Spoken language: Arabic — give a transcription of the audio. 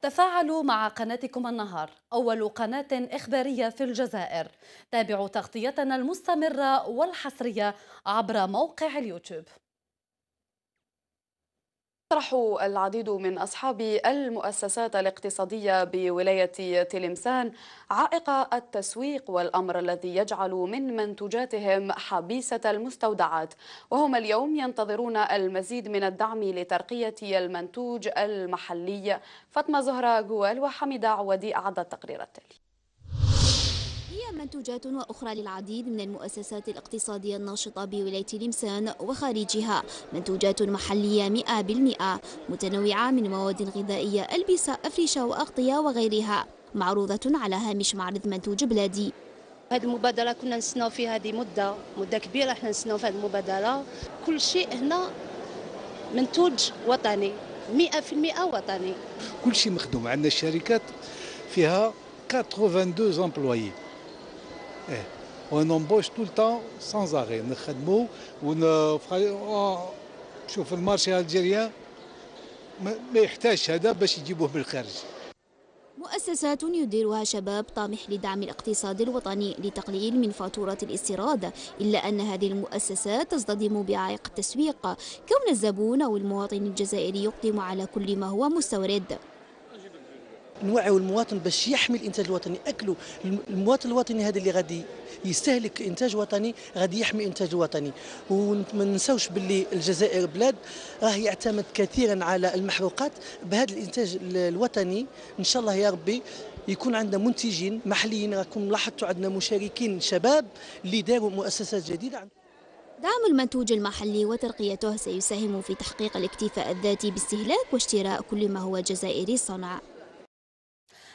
تفاعلوا مع قناتكم النهار أول قناة إخبارية في الجزائر تابعوا تغطيتنا المستمرة والحصرية عبر موقع اليوتيوب يطرح العديد من أصحاب المؤسسات الاقتصادية بولاية تلمسان عائق التسويق والأمر الذي يجعل من منتجاتهم حبيسة المستودعات وهم اليوم ينتظرون المزيد من الدعم لترقية المنتوج المحلي فاطمة زهرة جوال وحميدة عودي أعدت التقرير التالي هي منتوجات وأخرى للعديد من المؤسسات الاقتصادية الناشطة بولاية لمسان وخارجها منتوجات محلية 100% متنوعة من مواد غذائية ألبسة أفرشة وأغطية وغيرها معروضة على هامش معرض منتوج بلادي هذه المبادرة كنا نستناو فيها هذه مدة مدة كبيرة احنا نستناو في هذه المبادرة كل شيء هنا منتوج وطني 100% وطني كل شيء مخدوم عندنا الشركات فيها 82 امبلويي ايه اون امبوش طول الوقت سان اري نخدمو شوف المارشي الجيريان ما يحتاج هذا باش يجيبوه من الخارج مؤسسات يديرها شباب طامح لدعم الاقتصاد الوطني لتقليل من فاتورة الاستيراد إلا أن هذه المؤسسات تصطدم بعائق التسويق كون الزبون أو المواطن الجزائري يقدم على كل ما هو مستورد نوعيو المواطن باش يحمي الانتاج الوطني اكله المواطن الوطني هذا اللي غادي يستهلك انتاج وطني غادي يحمي انتاج وطني وما ننساوش باللي الجزائر بلاد راه يعتمد كثيرا على المحروقات بهذا الانتاج الوطني ان شاء الله يا ربي يكون عندنا منتجين محليين راكم لاحظتوا عندنا مشاركين شباب اللي داروا مؤسسات جديده دعم المنتوج المحلي وترقيته سيساهم في تحقيق الاكتفاء الذاتي باستهلاك واشتراء كل ما هو جزائري الصنع